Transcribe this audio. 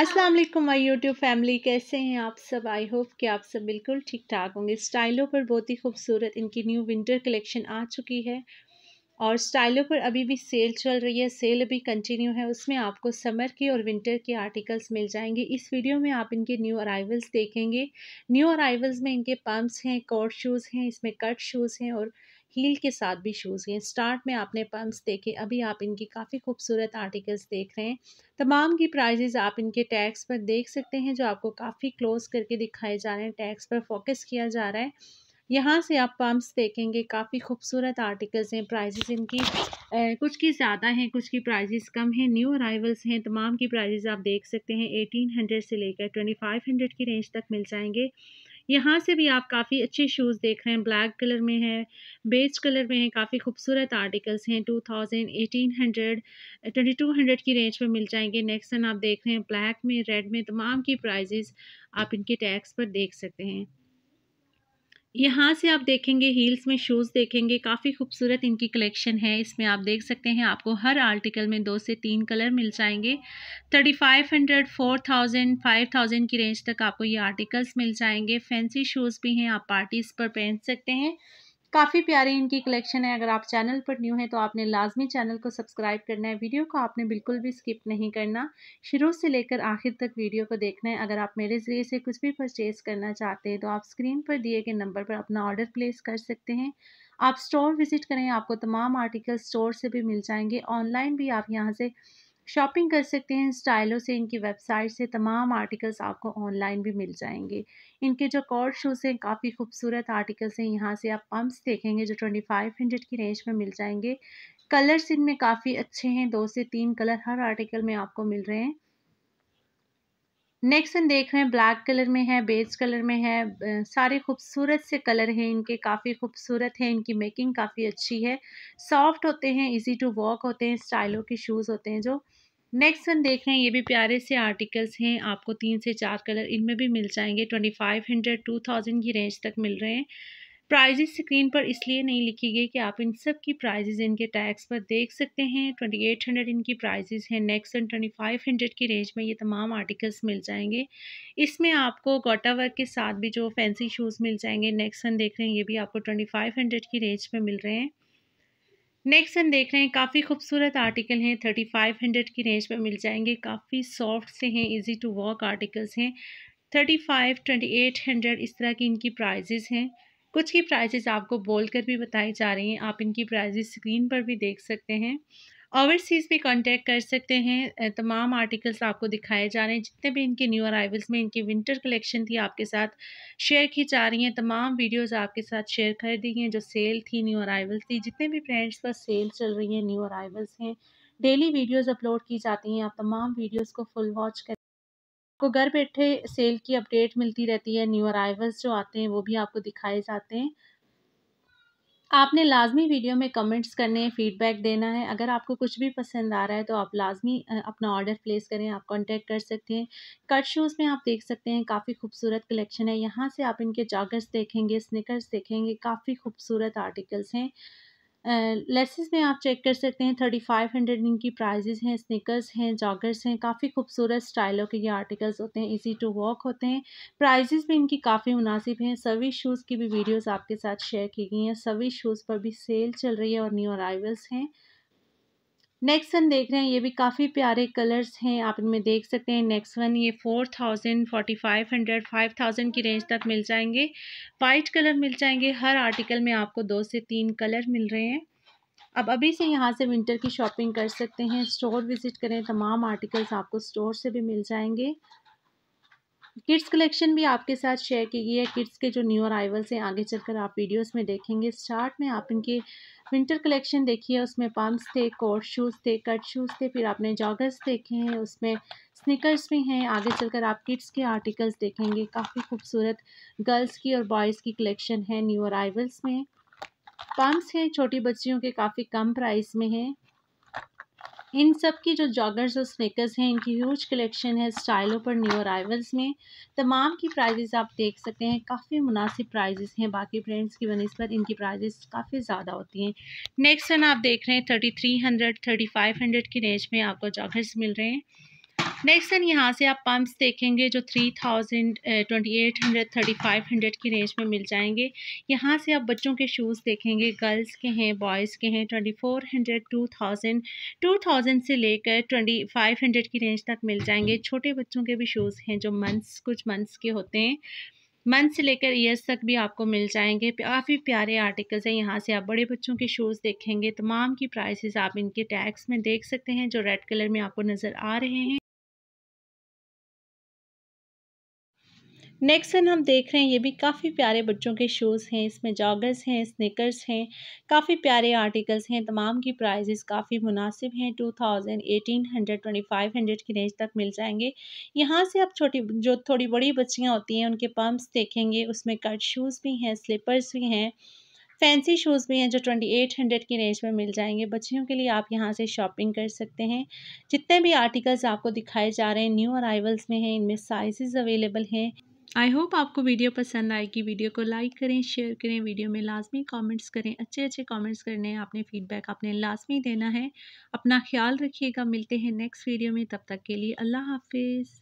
अस्सलाम वालेकुम my YouTube family कैसे हैं आप सब आई होप कि आप सब बिल्कुल ठीक ठाक होंगे स्टाइलों पर बहुत ही खूबसूरत इनकी न्यू विंटर कलेक्शन आ चुकी है और स्टाइलों पर अभी भी सेल चल रही है सेल अभी कंटिन्यू है उसमें आपको समर के और विंटर के आर्टिकल्स मिल जाएंगे इस वीडियो में आप इनके न्यू अराइवल्स देखेंगे न्यू अराइवल्स में इनके पम्प्स हैं कोट शूज़ हैं इसमें कट शूज़ हैं और हील के साथ भी शूज़ हैं स्टार्ट में आपने पम्प्स देखे अभी आप इनकी काफ़ी खूबसूरत आर्टिकल्स देख रहे हैं तमाम की प्राइजेज़ आप इनके टैक्स पर देख सकते हैं जो आपको काफ़ी क्लोज करके दिखाए जा रहे हैं टैक्स पर फोकस किया जा रहा है यहाँ से आप पम्प्स देखेंगे काफ़ी खूबसूरत आर्टिकल्स हैं प्राइजेज़ इनकी ए, कुछ की ज़्यादा हैं कुछ की प्राइजेस कम हैं न्यू अराइवल्स हैं तमाम की प्राइजेज आप देख सकते हैं एटीन हंड्रेड से लेकर ट्वेंटी फाइव हंड्रेड की रेंज तक मिल जाएंगे यहाँ से भी आप काफ़ी अच्छे शूज़ देख रहे हैं ब्लैक कलर में है बेस्ट कलर में है काफ़ी खूबसूरत आर्टिकल्स हैं two thousand eighteen hundred twenty two hundred की रेंज में मिल जाएंगे नेक्स्ट सन आप देख रहे हैं ब्लैक में रेड में तमाम की प्राइजेज़ आप इनके टैक्स पर देख सकते हैं यहाँ से आप देखेंगे हील्स में शूज़ देखेंगे काफ़ी खूबसूरत इनकी कलेक्शन है इसमें आप देख सकते हैं आपको हर आर्टिकल में दो से तीन कलर मिल जाएंगे thirty five hundred four thousand five thousand की रेंज तक आपको ये आर्टिकल्स मिल जाएंगे फैंसी शूज़ भी हैं आप पार्टीज़ पर पहन सकते हैं काफ़ी प्यारी इनकी कलेक्शन है अगर आप चैनल पर न्यू हैं तो आपने लाजमी चैनल को सब्सक्राइब करना है वीडियो को आपने बिल्कुल भी स्किप नहीं करना शुरू से लेकर आखिर तक वीडियो को देखना है अगर आप मेरे ज़रिए से कुछ भी परचेज़ करना चाहते हैं तो आप स्क्रीन पर दिए गए नंबर पर अपना ऑर्डर प्लेस कर सकते हैं आप स्टोर विज़िट करें आपको तमाम आर्टिकल स्टोर से भी मिल जाएंगे ऑनलाइन भी आप यहाँ से शॉपिंग कर सकते हैं स्टाइलों से इनकी वेबसाइट से तमाम आर्टिकल्स आपको ऑनलाइन भी मिल जाएंगे इनके जो कॉर्ड शूज़ हैं काफ़ी खूबसूरत आर्टिकल्स हैं यहाँ से आप पम्प्स देखेंगे जो ट्वेंटी फाइव हंड्रेड की रेंज में मिल जाएंगे कलर्स इनमें काफ़ी अच्छे हैं दो से तीन कलर हर आर्टिकल में आपको मिल रहे हैं नेक्स्ट हम देख रहे हैं ब्लैक कलर में है बेज कलर में है सारे खूबसूरत से कलर हैं इनके काफ़ी खूबसूरत हैं इनकी मेकिंग काफ़ी अच्छी है सॉफ्ट होते हैं इजी टू वॉक होते हैं स्टाइलों के शूज़ होते हैं जो नेक्स्ट हम देख रहे हैं ये भी प्यारे से आर्टिकल्स हैं आपको तीन से चार कलर इनमें भी मिल जाएंगे twenty five hundred two thousand की रेंज तक मिल रहे हैं प्राइजेज स्क्रीन पर इसलिए नहीं लिखी गई कि आप इन सब की प्राइजेज इनके टैक्स पर देख सकते हैं ट्वेंटी एट हंड्रेड इनकी प्राइजेज हैं next and twenty five hundred की रेंज में ये तमाम आर्टिकल्स मिल जाएंगे इसमें आपको गोटा वर्क के साथ भी जो फैंसी शूज़ मिल जाएंगे नेक्स्ट एंड देख रहे हैं ये भी आपको ट्वेंटी फाइव हंड्रेड की रेंज में मिल रहे हैं नेक्स्ट हम देख रहे हैं काफ़ी खूबसूरत आर्टिकल हैं थर्टी फाइव हंड्रेड की रेंज में मिल जाएंगे काफ़ी सॉफ्ट से हैं इजी टू वॉक आर्टिकल्स हैं thirty five twenty eight hundred इस तरह की इनकी प्राइजेज़ हैं कुछ की प्राइजेज़ आपको बोल कर भी बताई जा रही हैं आप इनकी प्राइजेज़ स्क्रीन पर भी देख सकते हैं ओवरसीज़ भी कांटेक्ट कर सकते हैं तमाम आर्टिकल्स आपको दिखाए जा रहे हैं जितने भी इनके न्यू अराइवल्स में इनकी विंटर कलेक्शन थी आपके साथ शेयर की जा रही हैं तमाम वीडियोस आपके साथ शेयर कर दी हैं जो सेल थी न्यू अराइवल्स थी जितने भी ब्रांड्स पर सेल चल रही है न्यू अराइवल्स हैं डेली वीडियोज़ अपलोड की जाती हैं आप तमाम वीडियोज़ को फुल वॉच कर आपको घर बैठे सेल की अपडेट मिलती रहती है न्यू अराइवल्स जो आते हैं वो भी आपको दिखाए जाते हैं आपने लाजमी वीडियो में कमेंट्स करने फीडबैक देना है अगर आपको कुछ भी पसंद आ रहा है तो आप लाजमी अपना ऑर्डर प्लेस करें आप कांटेक्ट कर सकते हैं कट शूज़ में आप देख सकते हैं काफ़ी खूबसूरत कलेक्शन है यहाँ से आप इनके जागर्स देखेंगे स्निकर्स देखेंगे काफ़ी खूबसूरत आर्टिकल्स हैं लेसेस में आप चेक कर सकते हैं थर्टी फाइव हंड्रेड इनकी प्राइजेज हैं स्निकर्स हैं जॉगर्स हैं काफ़ी खूबसूरत स्टाइलों के ये आर्टिकल्स होते हैं इजी टू वॉक होते हैं प्राइजेज भी इनकी काफ़ी मुनासिब हैं सभी शूज़ की भी वीडियोस आपके साथ शेयर की गई हैं सभी शूज़ पर भी सेल चल रही है और न्यू अराइवल्स हैं नेक्स्ट वन देख रहे हैं ये भी काफ़ी प्यारे कलर्स हैं आप इनमें देख सकते हैं नेक्स्ट वन ये four thousand forty five hundred five thousand की रेंज तक मिल जाएंगे वाइट कलर मिल जाएंगे हर आर्टिकल में आपको दो से तीन कलर मिल रहे हैं अब अभी से यहाँ से विंटर की शॉपिंग कर सकते हैं स्टोर विज़िट करें तमाम आर्टिकल्स आपको स्टोर से भी मिल जाएंगे किड्स कलेक्शन भी आपके साथ शेयर की गई है किड्स के जो न्यू अराइवल्स हैं आगे चलकर आप वीडियोस में देखेंगे स्टार्ट में आप इनके विंटर कलेक्शन देखिए उसमें पम्प्स थे कोट शूज़ थे कट शूज़ थे फिर आपने जॉगर्स देखे हैं उसमें स्निकर्स भी हैं आगे चलकर आप किड्स के आर्टिकल्स देखेंगे काफ़ी खूबसूरत गर्ल्स की और बॉयज़ की कलेक्शन है न्यू अराइवल्स में पम्प्स हैं छोटी बच्चियों के काफ़ी कम प्राइस में हैं इन सब की जो जॉगर्स और स्नेकर्स हैं इनकी ह्यूज कलेक्शन है स्टाइलों पर न्यू अराइवल्स में तमाम की प्राइजेज़ आप देख सकते हैं काफ़ी मुनासिब प्राइजेज़ हैं बाकी ब्रांड्स की बनस्बत इनकी प्राइजेस काफ़ी ज़्यादा होती हैं नेक्स्ट वन आप देख रहे हैं thirty three hundred thirty five hundred की रेंज में आपको जॉगर्स मिल रहे हैं नेक्स्ट सन यहाँ से आप पम्प्स देखेंगे जो three thousand twenty eight hundred thirty five hundred की रेंज में मिल जाएंगे यहाँ से आप बच्चों के शूज़ देखेंगे गर्ल्स के हैं बॉयज़ के हैं twenty four hundred two thousand two thousand से लेकर ट्वेंटी फाइव हंड्रेड की रेंज तक मिल जाएंगे छोटे बच्चों के भी शूज़ हैं जो मंथ्स कुछ मंथ्स के होते हैं मंथ से लेकर ईयर्स तक भी आपको मिल जाएंगे काफ़ी प्यारे आर्टिकल्स हैं यहाँ से आप बड़े बच्चों के शूज़ देखेंगे तमाम की प्राइसेस आप इनके टैक्स में देख सकते हैं जो रेड कलर में आपको नज़र आ रहे हैं नेक्स्ट सन हम देख रहे हैं ये भी काफ़ी प्यारे बच्चों के शूज़ हैं इसमें जॉगर्स हैं स्निकर्स हैं काफ़ी प्यारे आर्टिकल्स हैं तमाम की प्राइजेस काफ़ी मुनासिब हैं two thousand eighteen hundred twenty five hundred की रेंज तक मिल जाएंगे यहाँ से आप छोटी जो थोड़ी बड़ी बच्चियाँ होती हैं उनके पम्प्स देखेंगे उसमें कट शूज़ भी हैं स्लीपर्स भी हैं फैंसी शूज़ भी हैं जो ट्वेंटी एट हंड्रेड की रेंज में मिल जाएंगे बच्चियों के लिए आप यहाँ से शॉपिंग कर सकते हैं जितने भी आर्टिकल्स आपको दिखाए जा रहे हैं न्यू अराइवल्स में हैं इनमें साइजेस अवेलेबल हैं आई होप आपको वीडियो पसंद आएगी वीडियो को लाइक करें शेयर करें वीडियो में लाजमी कमेंट्स करें अच्छे अच्छे कमेंट्स करने हैं आपने फीडबैक आपने लाजमी देना है अपना ख्याल रखिएगा मिलते हैं नेक्स्ट वीडियो में तब तक के लिए अल्लाह हाफिज़